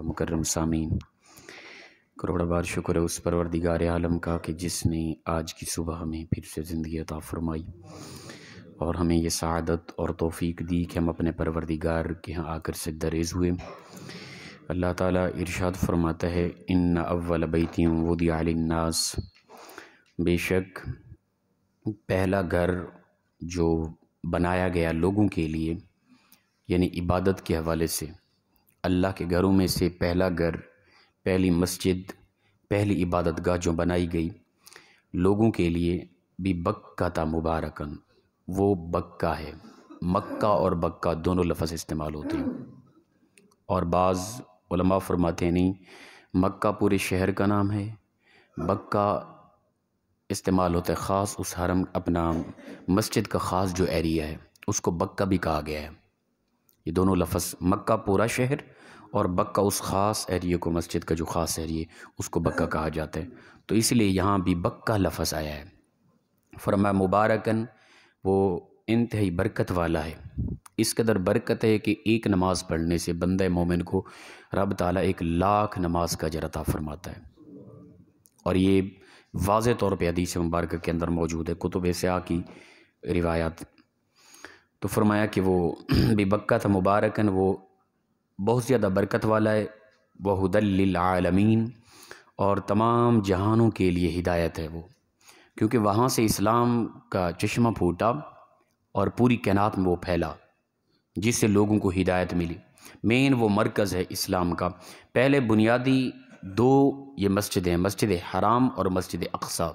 व मुकर्रम सामीन करोड़ों बार शुक्र है उस परवरदिगार आलम का कि जिसने आज की सुबह हमें फिर से ज़िंदगी अता फरमाई और हमें ये सआदत और तोफ़ी दी कि हम अपने परवरदिगार के यहाँ आकर से दरेज़ हुए अल्लाह ताला इरशाद फरमाता है इन अव्वल बैतियों वदी आलनास बेशक पहला घर जो बनाया गया लोगों के लिए यानी इबादत के हवाले से अल्लाह के घरों में से पहला घर पहली मस्जिद पहली इबादत गाह जो बनाई गई लोगों के लिए भी बक्का था मुबारकन वो बक्का है मक्का और बक्का दोनों लफ्ज़ इस्तेमाल होते हैं और बाज़ फरमाते नहीं मक्का पूरे शहर का नाम है बक्का इस्तेमाल होता है ख़ास उस हरम अपना मस्जिद का ख़ास जो एरिया है उसको बक्का भी कहा गया है ये दोनों लफ्ज़ मक्का पूरा शहर और बक्का उस ख़ास एरिए को मस्जिद का जो ख़ास एरिए उसको बक्का कहा जाता है तो इसलिए यहाँ भी बक्का लफ्ज़ आया है फरमा मुबारकन वो इंतहाई बरकत वाला है इस कदर बरकत है कि एक नमाज़ पढ़ने से बंद मोमिन को रब ताला एक लाख नमाज का जरता फरमाता है और ये वाज तौर पर अदीस मुबारक के अंदर मौजूद है कुतुब सयाह की रिवायात तो फरमाया कि वो बेबक्कत मुबारकन वो बहुत ज़्यादा बरकत वाला है वहदल्लामीन और तमाम जहानों के लिए हिदायत है वो क्योंकि वहाँ से इस्लाम का चश्मा फूटा और पूरी कैनात में वो फैला जिससे लोगों को हिदायत मिली मेन वो मरकज़ है इस्लाम का पहले बुनियादी दो ये मस्जिदें मस्जिद हराम और मस्जिद अकसा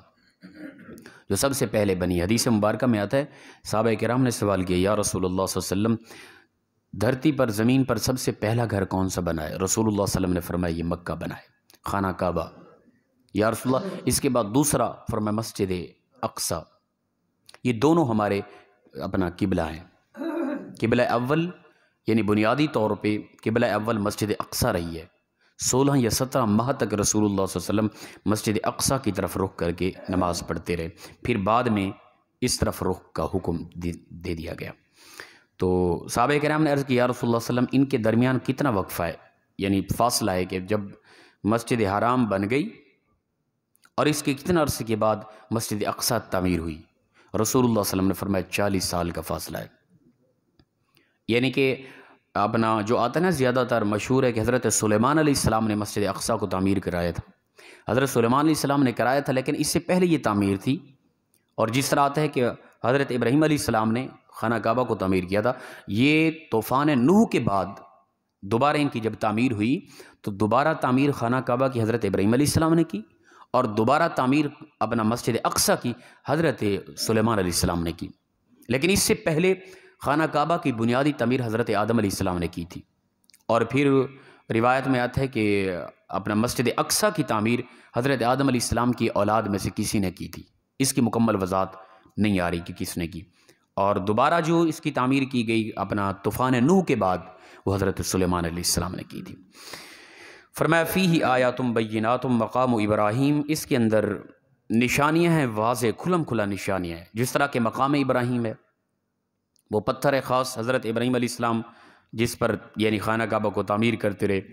जो सबसे पहले बनी हदीस मुबारक में आता है साहब कराम ने सवाल किया या रसूल वसम धरती पर ज़मीन पर सबसे पहला घर कौन सा बना है रसूल वसम ने फरमाया ये मक्का बना है खाना काबा या रसोल्ला इसके बाद दूसरा फरमा मस्जिद अक्सा ये दोनों हमारे अपना किबला हैं किबला अव्वल यानी बुनियादी तौर पर किबला अव्वल मस्जिद अक्सा रही है सोलह या सत्रह माह तक रसूल वसम मस्जिद अक्सा की तरफ रुख करके नमाज़ पढ़ते रहे फिर बाद में इस तरफ रुख का हुक्म दे दिया गया तो सब कराम ने अर्ज़ किया रसोल्ला वसम इनके दरमियान कितना वक्फ़ा है यानी फासला है कि जब मस्जिद हराम बन गई और इसके कितने अरसे के बाद मस्जिद अक्सा तमीर हुई रसूल वसलम ने फरमाया चालीस साल का फासला है यानी कि अपना जो आता है ना ज़्यादातर मशहूर है कि हज़रत सलेमान सलाम ने मस्जिद अक्सा को तामीर कराया था हज़रत सलेमान सलाम ने कराया था लेकिन इससे पहले ये तामीर थी और जिस तरह आता है कि हज़रत इब्राहीम सलाम ने खाना काबा को तमीर किया था ये तूफ़ान नूह के बाद दोबारा इनकी जब तामीर हुई तो दोबारा तामीर खाना काबा की हज़रत इब्राहीम सलाम ने की और दोबारा तामीर अपना मस्जिद अक्सा की हज़रत सलेमान सलाम ने की लेकिन इससे पहले खाना काबा की बुनियादी तमीर हज़रत आदम अलैहिस्सलाम ने की थी और फिर रिवायत में आता है कि अपना मस्जिद अक्सा की तमीर हज़रत आदम अलैहिस्सलाम की औलाद में से किसी ने की थी इसकी मुकम्मल वजात नहीं आ रही कि किसने की और दोबारा जो इसकी तमीर की गई अपना तूफ़ान नूह के बाद वो हज़रत सलेमान ने की थी फरमाफ़ी ही आया तुम बैना तुम मकाम इब्राहिम इसके अंदर निशानियाँ हैं वाज खुलम खुला निशानियाँ हैं जिस तरह के मकाम इब्राहिम है वो पत्थर है ख़ास हज़रत इब्राहीम आसमाम जिस पर यानी खाना काबा को तमीर करते रहे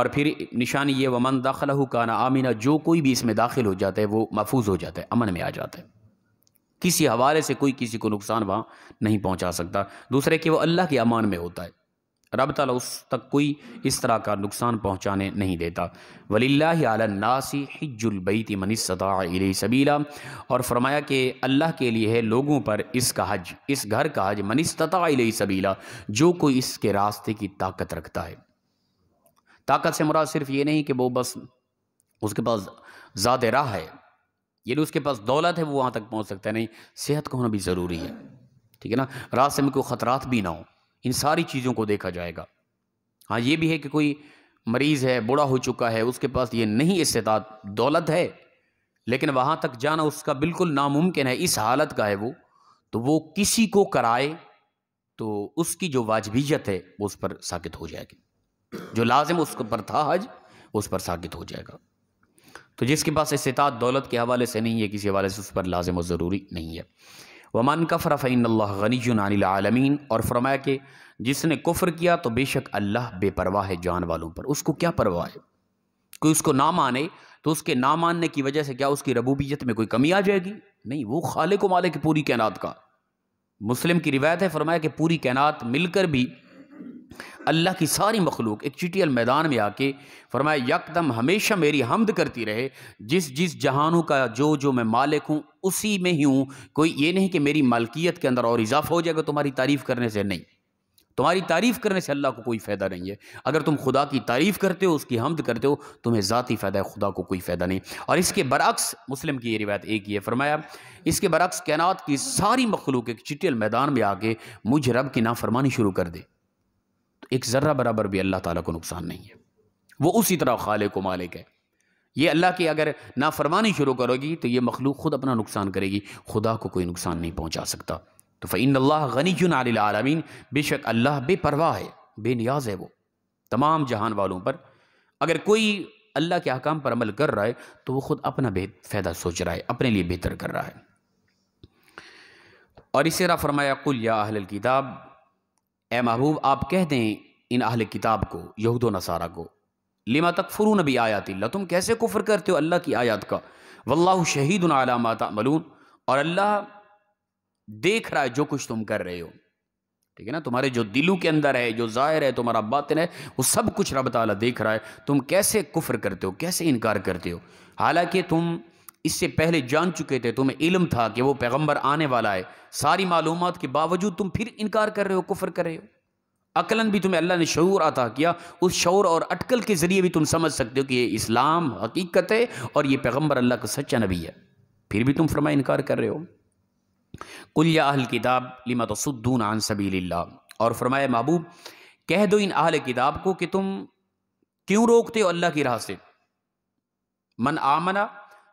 और फिर निशानी ये वमन दाखिल काना आमीना जो कोई भी इसमें दाखिल हो जाता है वो महफूज हो जाता है अमन में आ जाता है किसी हवाले से कोई किसी को नुकसान वहाँ नहीं पहुँचा सकता दूसरे कि वह अल्लाह के अमान में होता है रब तला उस तक कोई इस तरह का नुकसान पहुँचाने नहीं देता वलीसी हिजुलबैत मनसता सबीला और फरमाया कि अल्लाह के लिए है लोगों पर इसका हज इस घर का हज मनस्तता सबीला जो कोई इसके रास्ते की ताकत रखता है ताकत से मुराद सिर्फ ये नहीं कि वो बस उसके पास ज़्यादा राह है यानी उसके पास दौलत है वो वहाँ तक पहुँच सकता है नहीं सेहत को होना भी ज़रूरी है ठीक है ना रास्ते में कोई ख़तरात भी ना हो इन सारी चीज़ों को देखा जाएगा हाँ ये भी है कि कोई मरीज़ है बूढ़ा हो चुका है उसके पास ये नहीं इस्तात दौलत है लेकिन वहाँ तक जाना उसका बिल्कुल नामुमकिन है इस हालत का है वो तो वो किसी को कराए तो उसकी जो वाजबीयत है वो उस पर साकित हो जाएगी जो लाजिम उस पर था हज उस पर साकित हो जाएगा तो जिसके पास इस्तात दौलत के हवाले से नहीं है किसी हवाले से उस पर लाजिम और ज़रूरी नहीं है वमान कफ़र गनी आलमीन और फरमाया कि जिसने कुफ़र किया तो बेशक अल्लाह बेपरवाह है जान वालों पर उसको क्या परवाह है कोई उसको ना माने तो उसके ना मानने की वजह से क्या उसकी रबूबियत में कोई कमी आ जाएगी नहीं वो खाले को मालिक पूरी कैनात का मुस्लिम की रिवायत है फरमाया कि पूरी कैनात मिलकर भी अल्लाह की सारी मखलूक एक चिटियल मैदान में आके फरमाया यकदम हमेशा मेरी हमद करती रहे जिस जिस जहानों का जो जो मैं मालिक हूँ उसी में ही हूँ कोई ये नहीं कि मेरी मालकियत के अंदर और इजाफा हो जाएगा तुम्हारी तारीफ़ करने से नहीं तुम्हारी तारीफ़ करने से अल्लाह को कोई फ़ायदा नहीं है अगर तुम खुदा की तारीफ़ करते हो उसकी हमद करते हो तुम्हें ज़ाती फ़ायदा है खुदा को कोई फ़ायदा नहीं और इसके बरक्स मुस्लिम की ये रिवायत एक ही है फरमाया इसके बरक्स कैनात की सारी मखलूक एक चिटियल मैदान में आके मुझ रब की नाफरमानी शुरू कर दे एक ज़र्रा बराबर भी अल्लाह ताला को नुकसान नहीं है वो उसी तरह खाले को मालिक है ये अल्लाह की अगर नाफरमानी शुरू करोगी तो ये मखलूक ख़ुद अपना नुकसान करेगी खुदा को कोई नुकसान नहीं पहुँचा सकता तो फ़ैन अल्लाह गनी आलमीन बेशक अल्लाह बेपरवाह है बेनियाज है वो तमाम जहान वालों पर अगर कोई अल्लाह के अहकाम पर अमल कर रहा है तो वो ख़ुद अपना फ़ायदा सोच रहा है अपने लिए बेहतर कर रहा है और इसे तरह फरमाया कुल या अहल किताब ए महबूब आप कह दें इन अहल किताब को यहूद नसारा को लिमा तक फ़ुरू नबी आयातिल्ला तुम कैसे कुफर करते हो अल्लाह की आयात का वल्ला शहीद माता मलून और अल्लाह देख रहा है जो कुछ तुम कर रहे हो ठीक है ना तुम्हारे जो दिलों के अंदर है जो ज़ाहिर है तुम्हारा बातिन है वो सब कुछ रब ताला देख रहा है तुम कैसे कुफर करते हो कैसे इनकार करते हो हालांकि तुम इससे पहले जान चुके थे तुम्हें इलम था कि वो पैगंबर आने वाला है सारी मालूम के बावजूद तुम फिर इनकार कर रहे हो कुफर कर रहे हो अकलन भी तुम्हें अल्लाह ने शूर अता किया उस शौर और अटकल के ज़रिए भी तुम समझ सकते हो कि ये इस्लाम हकीकत है और ये पैगम्बर अल्लाह का सच्चा नबी है फिर भी तुम फरमा इनकार कर रहे हो कुलिया अहल किताब लिमा सुद्दून आन सबी और फरमाए महबूब कह दो इन अहल किताब को कि तुम क्यों रोकते हो अल्लाह की राह से मन आमना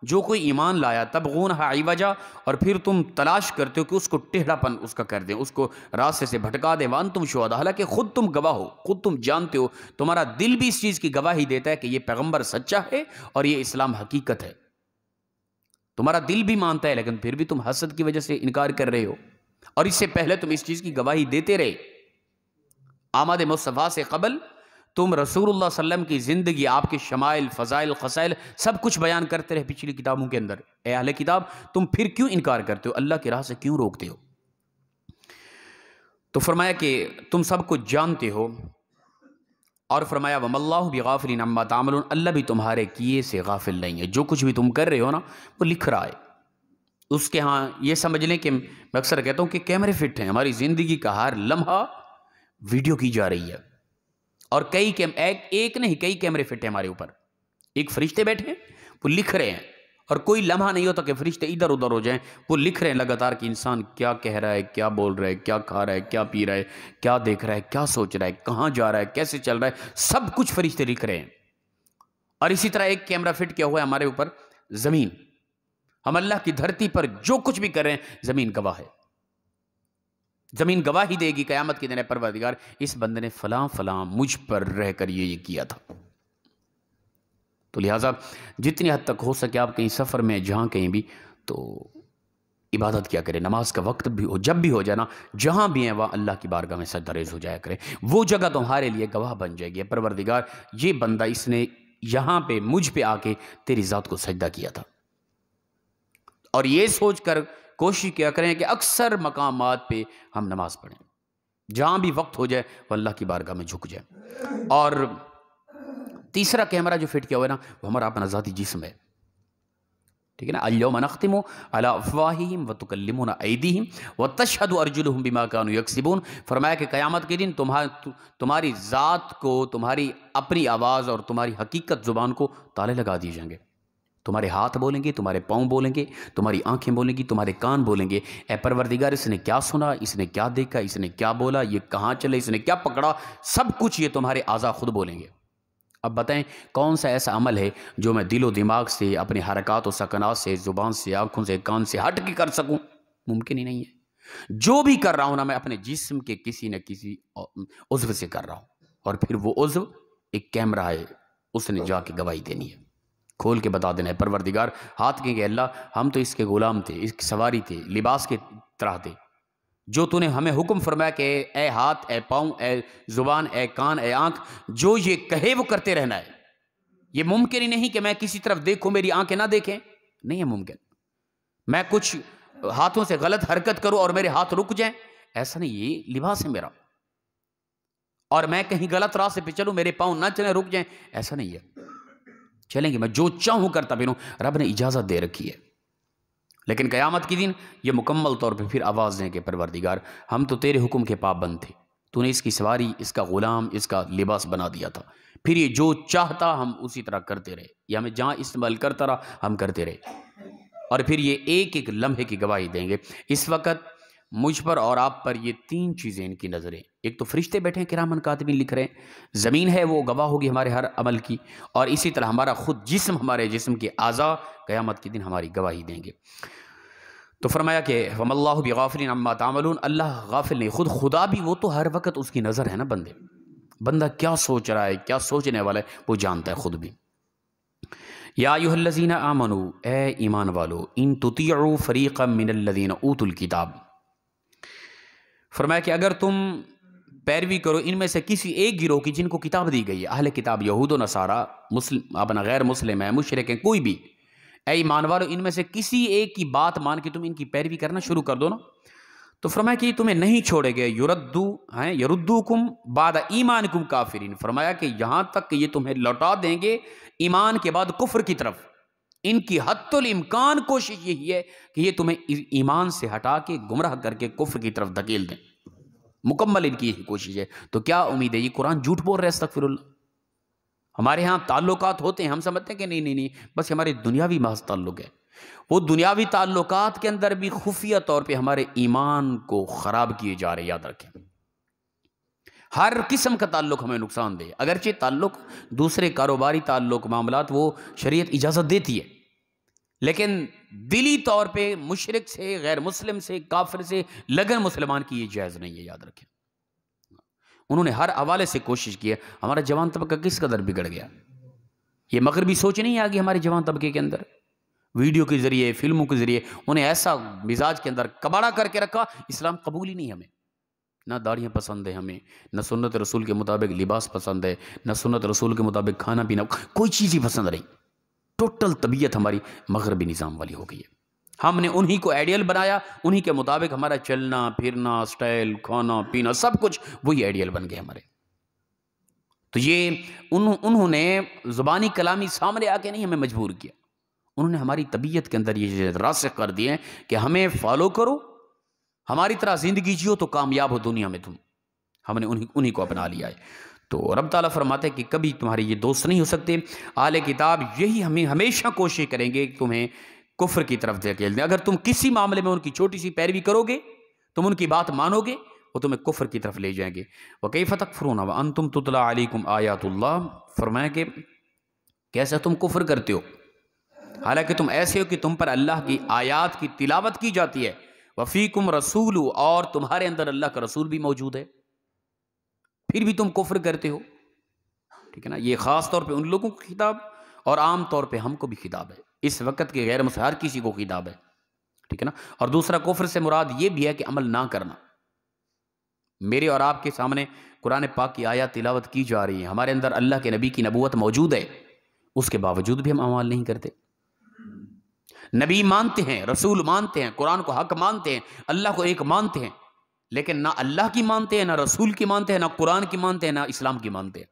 जो कोई ईमान लाया तब गून हाईवजा और फिर तुम तलाश करते हो कि उसको टेढ़ापन उसका कर दें उसको रास्ते से भटका दें वान तुम शुदा हालांकि खुद तुम गवाह हो खुद तुम जानते हो तुम्हारा दिल भी इस चीज़ की गवाही देता है कि यह पैगम्बर सच्चा है और यह इस्लाम हकीकत है तुम्हारा दिल भी मानता है लेकिन फिर भी तुम हसद की वजह से इनकार कर रहे हो और इससे पहले तुम इस चीज़ की गवाही देते रहे आमद मुस्तफ़ा से कबल तुम रसूल वसम की ज़िंदगी आपके शमाइल फ़ज़ाइल खसाइल सब कुछ बयान करते रहे पिछली किताबों के अंदर ए अहल किताब तुम फिर क्यों इनकार करते हो अल्लाह की राह से क्यों रोकते हो तो फरमाया कि तुम सब कुछ जानते हो और फरमाया वमल्ला गाफिल अम्मा तामल अल्लाह भी तुम्हारे किए से गाफिल नहीं है जो कुछ भी तुम कर रहे हो ना वो लिख रहा है उसके यहाँ ये समझ लें कि मैं अक्सर कहता हूँ कि कैमरे फिट हैं हमारी ज़िंदगी का हर लम्हा वीडियो की जा रही है और कई कैम एक, एक नहीं कई कैमरे फिट हैं हमारे ऊपर एक फरिश्ते बैठे हैं वो लिख रहे हैं और कोई लम्हा नहीं होता कि फरिश्ते इधर उधर हो जाएं वो लिख रहे हैं लगातार कि इंसान क्या कह रहा है क्या बोल रहा है क्या खा रहा है क्या पी रहा है क्या देख रहा है क्या सोच रहा है कहाँ जा रहा है कैसे चल रहा है सब कुछ फरिश्ते लिख रहे हैं और इसी तरह एक कैमरा फिट किया हुआ है हमारे ऊपर ज़मीन हम अल्लाह की धरती पर जो कुछ भी कर रहे हैं ज़मीन गवाह है ज़मीन गवाही देगी कयामत के दिन परवरदिगार इस बंदे ने फला फला मुझ पर रह कर ये ये किया था तो लिहाजा जितनी हद तक हो सके आप कहीं सफ़र में जहां कहीं भी तो इबादत क्या करें नमाज का वक्त भी हो जब भी हो जाना जहां भी है वह अल्लाह की बारगाह में सदरेज हो जाया करें वो जगह तुम्हारे लिए गवाह बन जाएगी परवरदिगार ये बंदा इसने यहां पे मुझ पे आके तेरी ज़ात को सजदा किया था और ये सोचकर कोशिश किया करें कि अक्सर मकाम पर हम नमाज़ पढ़ें जहाँ भी वक्त हो जाए वह अल्लाह की बारगाह में झुक जाए और तीसरा कैमरा जो फिट किया हुआ है ना वो हमारा अपना ज़ाती जिसम है ठीक है ना मनखतिम अला अफवाहिम व तकलमन ऐदीम व अर्जुल हम बिमा कान यकसिबून फरमाया कि क़यामत के दिन तुम्हार तु, तुम्हारी ज़ात को तुम्हारी अपनी आवाज़ और तुम्हारी हकीकत ज़ुबान को ताले लगा दिए जाएंगे तुम्हारे हाथ बोलेंगे तुम्हारे पाँव बोलेंगे तुम्हारी आंखें बोलेंगी तुम्हारे कान बोलेंगे ए परवरदिगार इसने क्या सुना इसने क्या देखा इसने क्या बोला ये कहाँ चले इसने क्या पकड़ा सब कुछ ये तुम्हारे आज़ा खुद बोलेंगे अब बताएं कौन सा ऐसा अमल है जो मैं दिलो दिमाग से अपने हरकत और सकनात से ज़ुबान से आँखों से कान से हट के कर सकूं मुमकिन ही नहीं है जो भी कर रहा हूं ना मैं अपने जिस्म के किसी न किसी उज्व से कर रहा हूं और फिर वो उज्व एक कैमरा है उसने जाके गवाही देनी है खोल के बता देना है परवरदिगार हाथ के अल्लाह हम तो इसके ग़ुलाम थे इसकी सवारी थे लिबास के तरह थे जो तूने हमें हुक्म फरमाया कि ए हाथ ए पाँव ए ज़ुबान ए कान ए आँख जो ये कहे वो करते रहना है ये मुमकिन ही नहीं कि मैं किसी तरफ देखूँ मेरी आँखें ना देखें नहीं है मुमकिन मैं कुछ हाथों से गलत हरकत करूँ और मेरे हाथ रुक जाएं ऐसा नहीं ये लिबास है मेरा और मैं कहीं गलत राह से पे चलूँ मेरे पाँव ना चले रुक जाए ऐसा नहीं है चलेंगे मैं जो चाहूँ करता फिर रब ने इजाज़त दे रखी है लेकिन क़यामत के दिन ये मुकम्मल तौर पर फिर आवाज़ देंगे परवरदिगार हम तो तेरे हुक्म के पाबंद थे तूने इसकी सवारी इसका ग़ुलाम इसका लिबास बना दिया था फिर ये जो चाहता हम उसी तरह करते रहे या हमें जहाँ इस्तेमाल करता रहा हम करते रहे और फिर ये एक एक लम्हे की गवाही देंगे इस वक्त मुझ पर और आप पर ये तीन चीज़ें इनकी नज़रें एक तो फरिश्ते बैठे किरामन आदमी लिख रहे हैं ज़मीन है वो गवाह होगी हमारे हर अमल की और इसी तरह हमारा ख़ुद जिस्म हमारे जिस्म के आज़ा क़यामत के दिन हमारी गवाही देंगे तो फरमाया कि वमल्ला गाफिल अम्मा तामल अल्लाह गाफिल नहीं खुद खुदा भी वो तो हर वक्त उसकी नज़र है ना बंदे बंदा क्या सोच रहा है क्या सोचने वाला है वो जानता है ख़ुद भी या युहल्लजीना आमनु ए ईमान वालो इन तुतियु फ़रीक़ मिनल्लिन ऊतुल किताब फरमाया कि अगर तुम पैरवी करो इनमें से किसी एक गिरोह की जिनको किताब दी गई है अहल किताब यहूद नसारा मुस्लिम अपना गैर मुस्लिम है मुशरक हैं कोई भी ए ईमान वालो इनमें से किसी एक की बात मान के तुम इनकी पैरवी करना शुरू कर दो ना तो फरमाया कि तुम्हें नहीं छोड़ेंगे युरद्दू हैं यरुद्दू कुम बाद ईमान कुम काफिर फरमाया कि यहाँ तक कि ये तुम्हें लौटा देंगे ईमान के बाद कुफर की तरफ इनकी हत्तुल इम्कान कोशिश यही है कि ये तुम्हें ईमान से हटा के गुमराह करके कुफर की तरफ धकेल दें मुकम्मल इनकी यही कोशिश है तो क्या उम्मीद है ये कुरान झूठ बोल रहे तक फिर हमारे यहाँ ताल्लुक होते हैं हम समझते हैं कि नहीं नहीं नहीं बस हमारे दुनियावी महज ताल्लुक है वो दुनियावी ताल्लुक के अंदर भी खुफिया तौर पर हमारे ईमान को ख़राब किए जा रहे याद रखें हर किस्म का ताल्लुक हमें नुकसान दे अगरचे ताल्लुक दूसरे कारोबारी ताल्लुक मामला वो शरीय इजाज़त देती है लेकिन दिली तौर पे मुशरक से गैर मुस्लिम से काफिर से लगन मुसलमान की ये जायज़ नहीं है याद रखें उन्होंने हर हवाले से कोशिश की है हमारा जवान तबका किस कदर बिगड़ गया ये मगरबी सोच नहीं आ गई हमारे जवान तबके के अंदर वीडियो के ज़रिए फिल्मों के ज़रिए उन्हें ऐसा मिजाज के अंदर कबाड़ा करके रखा इस्लाम कबूल ही नहीं हमें ना दाढ़ियाँ पसंद है हमें ना सुनत रसूल के मुताबिक लिबास पसंद है ना सुनत रसूल के मुताबिक खाना पीना कोई चीज़ ही पसंद नहीं टोटल तबीयत हमारी मगरबी निज़ाम वाली हो गई है हमने उन्हीं को आइडियल बनाया उन्हीं के मुताबिक हमारा चलना फिरना स्टाइल खाना पीना सब कुछ वही आइडियल बन गए हमारे तो ये उन उन्होंने ज़ुबानी कलामी सामने आके नहीं हमें मजबूर किया उन्होंने हमारी तबीयत के अंदर ये रास्ते कर दिए कि हमें फॉलो करो हमारी तरह ज़िंदगी जियो तो कामयाब हो दुनिया में तुम हमने उन्हीं उन्हीं को अपना लिया है तो रब ताला फरमाते हैं कि कभी तुम्हारे ये दोस्त नहीं हो सकते आल किताब यही हमें हमेशा कोशिश करेंगे कि तुम्हें कुफर की तरफ धकेल दें अगर तुम किसी मामले में उनकी छोटी सी पैरवी करोगे तुम उनकी बात मानोगे वो तुम्हें कुफर की तरफ ले जाएंगे वह कई फ़तक फ़रून व अन तुम तुतला आलिकुम आयातुल्ला फरमाएँ कि कैसे तुम कुफ्र करते हो हालांकि तुम ऐसे हो कि तुम पर अल्लाह की आयात की तिलावत की जाती है वफ़ीकुम रसूल और तुम्हारे अंदर अल्लाह का रसूल भी मौजूद है फिर भी तुम कुफ्र करते हो ठीक है ना ये ख़ास तौर पे उन लोगों को खिताब और आम तौर पे हमको भी खिताब है इस वक्त के गैर मुसहर किसी को खिताब है ठीक है ना और दूसरा कुफ्र से मुराद ये भी है कि अमल ना करना मेरे और आपके सामने कुरान पाक की आया तिलावत की जा रही है हमारे अंदर अल्लाह के नबी की नबूत मौजूद है उसके बावजूद भी हम अमाल नहीं करते नबी मानते हैं रसूल मानते हैं कुरान को हक मानते हैं अल्लाह को एक मानते हैं लेकिन ना अल्लाह की मानते हैं ना रसूल की मानते हैं ना कुरान की मानते हैं ना इस्लाम की मानते हैं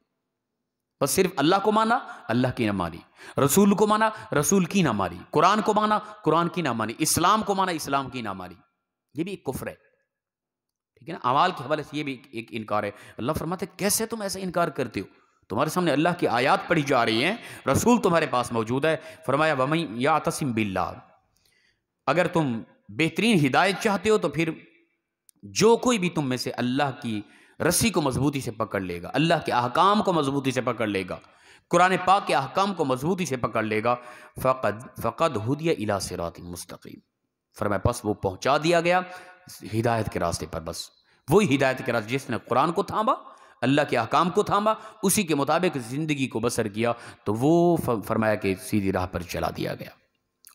बस सिर्फ अल्लाह को माना अल्लाह की ना मानी रसूल को माना रसूल की ना मानी कुरान को माना कुरान की ना मानी इस्लाम को माना इस्लाम की ना मानी ये भी एक कुफर है ठीक है ना अमाल के हवाले से ये भी एक इनकार है अल्लाह फरमाते कैसे तुम ऐसे इनकार करते हो तुम्हारे सामने अल्लाह की आयात पढ़ी जा रही है रसूल तुम्हारे पास मौजूद है फरमाया वमई या तसिम बिल्ला अगर तुम बेहतरीन हिदायत चाहते हो तो फिर जो कोई भी तुम में से अल्लाह की रस्सी को मजबूती से पकड़ लेगा अल्लाह के अहकाम को मजबूती से पकड़ लेगा कुरान पाक के अहकाम को मजबूती से पकड़ लेगा फ़कद फ़कद हदिया इला रात मुस्तकीम फरमाए बस वो पहुँचा दिया गया हिदायत के रास्ते पर बस वही हिदायत के रास्ते जिसने कुरान को थामा अल्लाह के अहकाम को थामा उसी के मुताबिक ज़िंदगी को बसर किया तो वो फरमाया कि सीधी राह पर चला दिया गया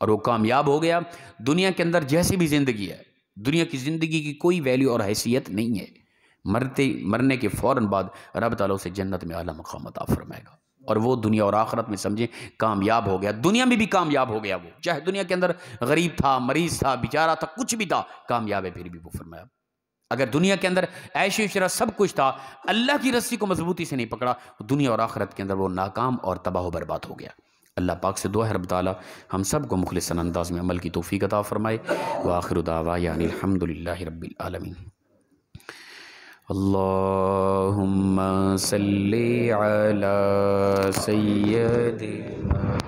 और वो कामयाब हो गया दुनिया के अंदर जैसी भी ज़िंदगी है दुनिया की ज़िंदगी की कोई वैल्यू और हैसियत नहीं है मरते मरने के फ़ौर बाद रब तला उसे जन्नत में अला मकाम अता फरमाएगा और वो दुनिया और आखरत में समझे कामयाब हो गया दुनिया में भी कामयाब हो गया वो चाहे दुनिया के अंदर गरीब था मरीज था बेचारा था कुछ भी था कामयाब है फिर भी वो फरमाया अगर दुनिया के अंदर ऐश शरा सब कुछ था अल्लाह की रस्सी को मजबूती से नहीं पकड़ा तो दुनिया और आखरत के अंदर वो नाकाम और तबाह बर्बाद हो गया अल्लाह पाक से दुआ है रब ताली हम सब को मुखलिसन अंदाज में अमल की तोफ़ी अता फ़रमाए वाखिर दावा यानी अलहमदिल्ला रबालमीन अल्लाहुम्मा सल्ली अला सैयदिना